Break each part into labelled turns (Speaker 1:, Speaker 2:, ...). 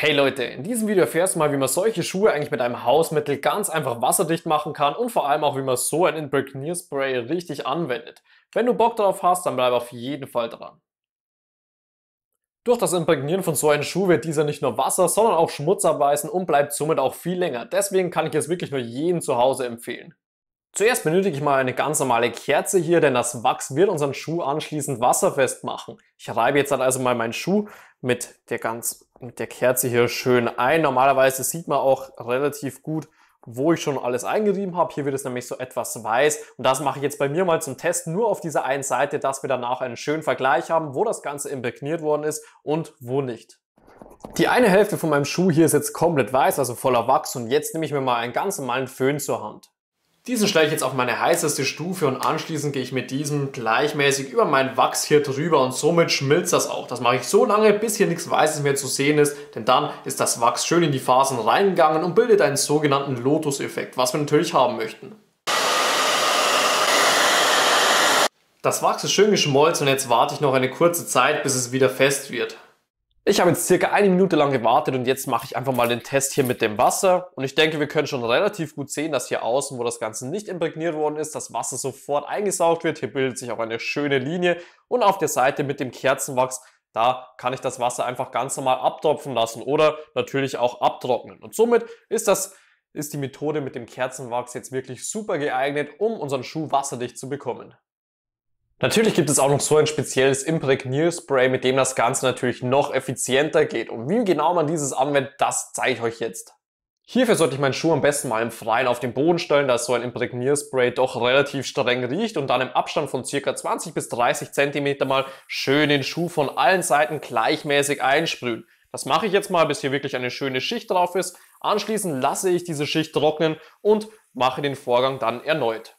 Speaker 1: Hey Leute, in diesem Video erfährst du mal, wie man solche Schuhe eigentlich mit einem Hausmittel ganz einfach wasserdicht machen kann und vor allem auch, wie man so ein Imprägnierspray richtig anwendet. Wenn du Bock darauf hast, dann bleib auf jeden Fall dran. Durch das Imprägnieren von so einem Schuh wird dieser nicht nur Wasser, sondern auch Schmutz abweisen und bleibt somit auch viel länger. Deswegen kann ich es wirklich nur jedem zu Hause empfehlen. Zuerst benötige ich mal eine ganz normale Kerze hier, denn das Wachs wird unseren Schuh anschließend wasserfest machen. Ich reibe jetzt dann also mal meinen Schuh mit der, ganz, mit der Kerze hier schön ein. Normalerweise sieht man auch relativ gut, wo ich schon alles eingerieben habe. Hier wird es nämlich so etwas weiß und das mache ich jetzt bei mir mal zum Test nur auf dieser einen Seite, dass wir danach einen schönen Vergleich haben, wo das Ganze imprägniert worden ist und wo nicht. Die eine Hälfte von meinem Schuh hier ist jetzt komplett weiß, also voller Wachs und jetzt nehme ich mir mal einen ganz normalen Föhn zur Hand. Diesen stelle ich jetzt auf meine heißeste Stufe und anschließend gehe ich mit diesem gleichmäßig über mein Wachs hier drüber und somit schmilzt das auch. Das mache ich so lange, bis hier nichts Weißes mehr zu sehen ist, denn dann ist das Wachs schön in die Phasen reingegangen und bildet einen sogenannten Lotus-Effekt, was wir natürlich haben möchten. Das Wachs ist schön geschmolzen und jetzt warte ich noch eine kurze Zeit, bis es wieder fest wird. Ich habe jetzt circa eine Minute lang gewartet und jetzt mache ich einfach mal den Test hier mit dem Wasser. Und ich denke, wir können schon relativ gut sehen, dass hier außen, wo das Ganze nicht imprägniert worden ist, das Wasser sofort eingesaugt wird. Hier bildet sich auch eine schöne Linie. Und auf der Seite mit dem Kerzenwachs, da kann ich das Wasser einfach ganz normal abtropfen lassen oder natürlich auch abtrocknen. Und somit ist das ist die Methode mit dem Kerzenwachs jetzt wirklich super geeignet, um unseren Schuh wasserdicht zu bekommen. Natürlich gibt es auch noch so ein spezielles Imprägnierspray, mit dem das Ganze natürlich noch effizienter geht. Und wie genau man dieses anwendet, das zeige ich euch jetzt. Hierfür sollte ich meinen Schuh am besten mal im Freien auf den Boden stellen, da so ein Imprägnierspray doch relativ streng riecht und dann im Abstand von circa 20 bis 30 cm mal schön den Schuh von allen Seiten gleichmäßig einsprühen. Das mache ich jetzt mal, bis hier wirklich eine schöne Schicht drauf ist. Anschließend lasse ich diese Schicht trocknen und mache den Vorgang dann erneut.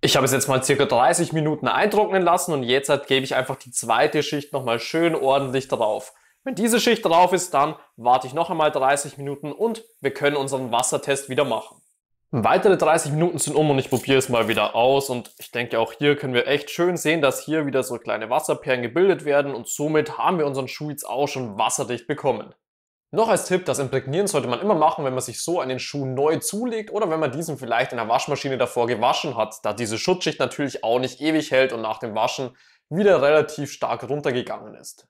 Speaker 1: Ich habe es jetzt mal circa 30 Minuten eintrocknen lassen und jetzt halt gebe ich einfach die zweite Schicht nochmal schön ordentlich drauf. Wenn diese Schicht drauf ist, dann warte ich noch einmal 30 Minuten und wir können unseren Wassertest wieder machen. Weitere 30 Minuten sind um und ich probiere es mal wieder aus und ich denke auch hier können wir echt schön sehen, dass hier wieder so kleine Wasserperlen gebildet werden und somit haben wir unseren Schuh jetzt auch schon wasserdicht bekommen. Noch als Tipp, das Imprägnieren sollte man immer machen, wenn man sich so einen Schuh neu zulegt oder wenn man diesen vielleicht in der Waschmaschine davor gewaschen hat, da diese Schutzschicht natürlich auch nicht ewig hält und nach dem Waschen wieder relativ stark runtergegangen ist.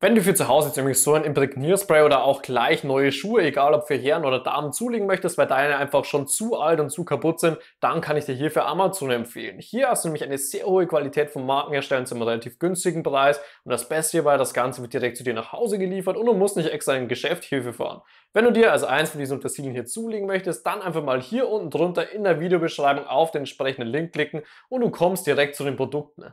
Speaker 1: Wenn du für zu Hause jetzt nämlich so ein Imprägnierspray oder auch gleich neue Schuhe, egal ob für Herren oder Damen, zulegen möchtest, weil deine einfach schon zu alt und zu kaputt sind, dann kann ich dir hierfür Amazon empfehlen. Hier hast du nämlich eine sehr hohe Qualität von Markenherstellern zu einem relativ günstigen Preis und das Beste hierbei, das Ganze wird direkt zu dir nach Hause geliefert und du musst nicht extra in ein Geschäft Hilfe fahren. Wenn du dir also eins von diesen Untersilien hier zulegen möchtest, dann einfach mal hier unten drunter in der Videobeschreibung auf den entsprechenden Link klicken und du kommst direkt zu den Produkten.